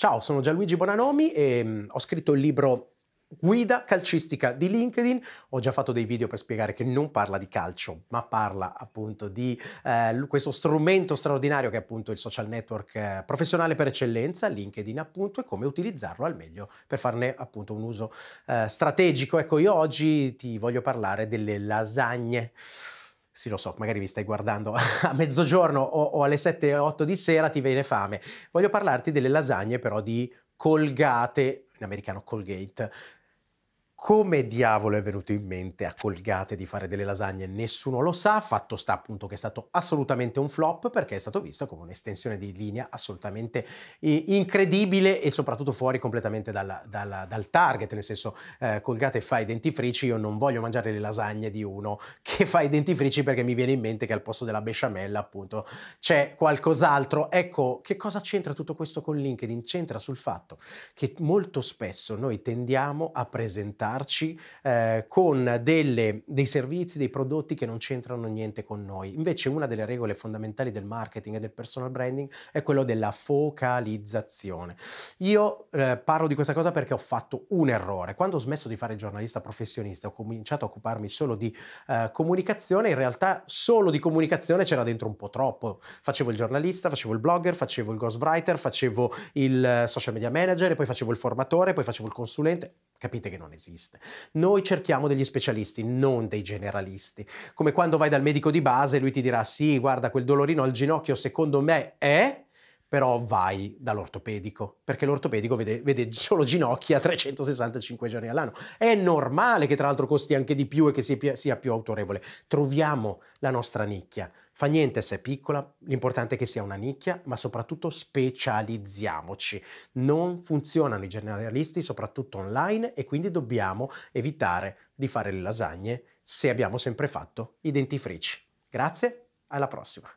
Ciao, sono Gianluigi Bonanomi e mm, ho scritto il libro Guida calcistica di LinkedIn. Ho già fatto dei video per spiegare che non parla di calcio, ma parla appunto di eh, questo strumento straordinario che è appunto il social network eh, professionale per eccellenza, LinkedIn appunto, e come utilizzarlo al meglio per farne appunto un uso eh, strategico. Ecco, io oggi ti voglio parlare delle lasagne sì lo so, magari mi stai guardando a mezzogiorno o, o alle 7 o 8 di sera, ti viene fame. Voglio parlarti delle lasagne però di colgate, in americano Colgate, come diavolo è venuto in mente a Colgate di fare delle lasagne? Nessuno lo sa, fatto sta appunto che è stato assolutamente un flop perché è stato visto come un'estensione di linea assolutamente eh, incredibile e soprattutto fuori completamente dalla, dalla, dal target, nel senso eh, Colgate fa i dentifrici, io non voglio mangiare le lasagne di uno che fa i dentifrici perché mi viene in mente che al posto della besciamella appunto c'è qualcos'altro. Ecco, che cosa c'entra tutto questo con LinkedIn? C'entra sul fatto che molto spesso noi tendiamo a presentare aiutarci eh, con delle, dei servizi, dei prodotti che non c'entrano niente con noi. Invece una delle regole fondamentali del marketing e del personal branding è quello della focalizzazione. Io eh, parlo di questa cosa perché ho fatto un errore. Quando ho smesso di fare giornalista professionista ho cominciato a occuparmi solo di eh, comunicazione, in realtà solo di comunicazione c'era dentro un po' troppo. Facevo il giornalista, facevo il blogger, facevo il ghostwriter, facevo il social media manager, poi facevo il formatore, poi facevo il consulente Capite che non esiste. Noi cerchiamo degli specialisti, non dei generalisti. Come quando vai dal medico di base, e lui ti dirà: Sì, guarda, quel dolorino al ginocchio, secondo me è però vai dall'ortopedico, perché l'ortopedico vede, vede, solo ginocchia 365 giorni all'anno. È normale che tra l'altro costi anche di più e che sia, sia più autorevole. Troviamo la nostra nicchia. Fa niente se è piccola, l'importante è che sia una nicchia, ma soprattutto specializziamoci. Non funzionano i generalisti, soprattutto online, e quindi dobbiamo evitare di fare le lasagne se abbiamo sempre fatto i dentifrici. Grazie, alla prossima!